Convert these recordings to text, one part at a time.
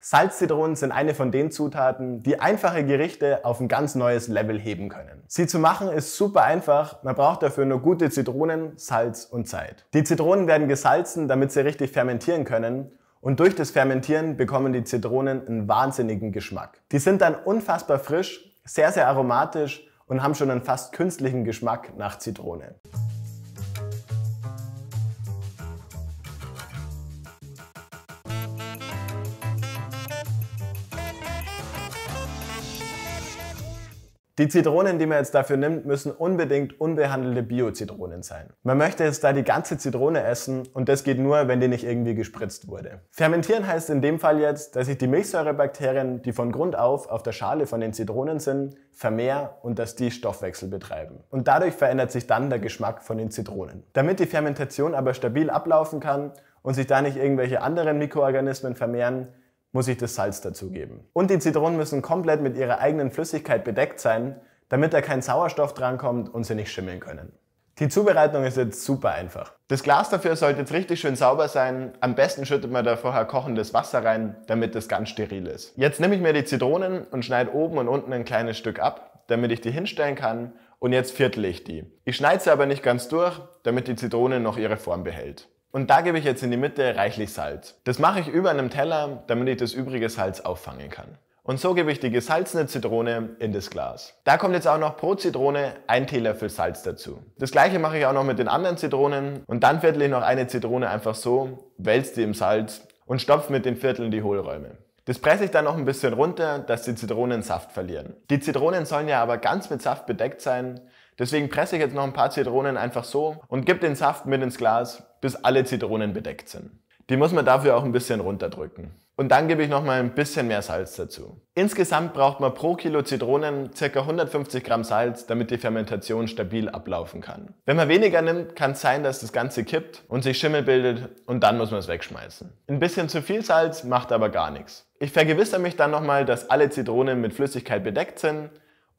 Salzzitronen sind eine von den Zutaten, die einfache Gerichte auf ein ganz neues Level heben können. Sie zu machen ist super einfach, man braucht dafür nur gute Zitronen, Salz und Zeit. Die Zitronen werden gesalzen, damit sie richtig fermentieren können und durch das Fermentieren bekommen die Zitronen einen wahnsinnigen Geschmack. Die sind dann unfassbar frisch, sehr, sehr aromatisch und haben schon einen fast künstlichen Geschmack nach Zitrone. Die Zitronen, die man jetzt dafür nimmt, müssen unbedingt unbehandelte Bio-Zitronen sein. Man möchte jetzt da die ganze Zitrone essen und das geht nur, wenn die nicht irgendwie gespritzt wurde. Fermentieren heißt in dem Fall jetzt, dass ich die Milchsäurebakterien, die von Grund auf auf der Schale von den Zitronen sind, vermehr und dass die Stoffwechsel betreiben. Und dadurch verändert sich dann der Geschmack von den Zitronen. Damit die Fermentation aber stabil ablaufen kann und sich da nicht irgendwelche anderen Mikroorganismen vermehren, muss ich das Salz dazugeben. Und die Zitronen müssen komplett mit ihrer eigenen Flüssigkeit bedeckt sein, damit da kein Sauerstoff drankommt und sie nicht schimmeln können. Die Zubereitung ist jetzt super einfach. Das Glas dafür sollte jetzt richtig schön sauber sein. Am besten schüttet man da vorher kochendes Wasser rein, damit das ganz steril ist. Jetzt nehme ich mir die Zitronen und schneide oben und unten ein kleines Stück ab, damit ich die hinstellen kann und jetzt viertel ich die. Ich schneide sie aber nicht ganz durch, damit die Zitrone noch ihre Form behält. Und da gebe ich jetzt in die Mitte reichlich Salz. Das mache ich über einem Teller, damit ich das übrige Salz auffangen kann. Und so gebe ich die gesalzene Zitrone in das Glas. Da kommt jetzt auch noch pro Zitrone ein Teelöffel Salz dazu. Das gleiche mache ich auch noch mit den anderen Zitronen und dann viertel ich noch eine Zitrone einfach so, wälze die im Salz und stopfe mit den Vierteln die Hohlräume. Das presse ich dann noch ein bisschen runter, dass die Zitronen Saft verlieren. Die Zitronen sollen ja aber ganz mit Saft bedeckt sein, deswegen presse ich jetzt noch ein paar Zitronen einfach so und gebe den Saft mit ins Glas bis alle Zitronen bedeckt sind. Die muss man dafür auch ein bisschen runterdrücken. Und dann gebe ich nochmal ein bisschen mehr Salz dazu. Insgesamt braucht man pro Kilo Zitronen ca. 150 Gramm Salz, damit die Fermentation stabil ablaufen kann. Wenn man weniger nimmt, kann es sein, dass das Ganze kippt und sich Schimmel bildet und dann muss man es wegschmeißen. Ein bisschen zu viel Salz macht aber gar nichts. Ich vergewissere mich dann nochmal, dass alle Zitronen mit Flüssigkeit bedeckt sind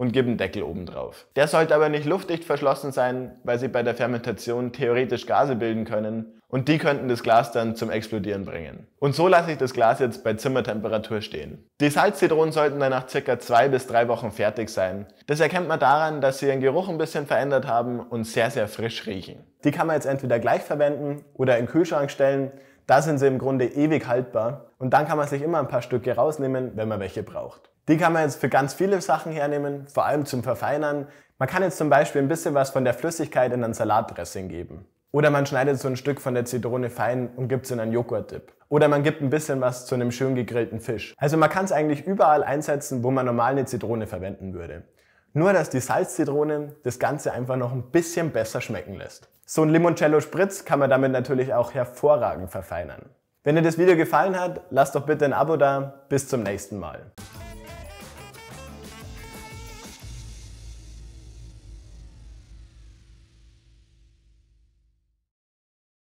und gebe einen Deckel oben drauf. Der sollte aber nicht luftdicht verschlossen sein, weil sie bei der Fermentation theoretisch Gase bilden können und die könnten das Glas dann zum Explodieren bringen. Und so lasse ich das Glas jetzt bei Zimmertemperatur stehen. Die Salzzitronen sollten dann nach circa zwei bis drei Wochen fertig sein. Das erkennt man daran, dass sie ihren Geruch ein bisschen verändert haben und sehr, sehr frisch riechen. Die kann man jetzt entweder gleich verwenden oder in den Kühlschrank stellen. Da sind sie im Grunde ewig haltbar und dann kann man sich immer ein paar Stücke rausnehmen, wenn man welche braucht. Die kann man jetzt für ganz viele Sachen hernehmen, vor allem zum Verfeinern. Man kann jetzt zum Beispiel ein bisschen was von der Flüssigkeit in ein Salatdressing geben. Oder man schneidet so ein Stück von der Zitrone fein und gibt es in einen Joghurt-Dip. Oder man gibt ein bisschen was zu einem schön gegrillten Fisch. Also man kann es eigentlich überall einsetzen, wo man normal eine Zitrone verwenden würde. Nur, dass die Salzzitrone das Ganze einfach noch ein bisschen besser schmecken lässt. So ein Limoncello-Spritz kann man damit natürlich auch hervorragend verfeinern. Wenn dir das Video gefallen hat, lass doch bitte ein Abo da. Bis zum nächsten Mal.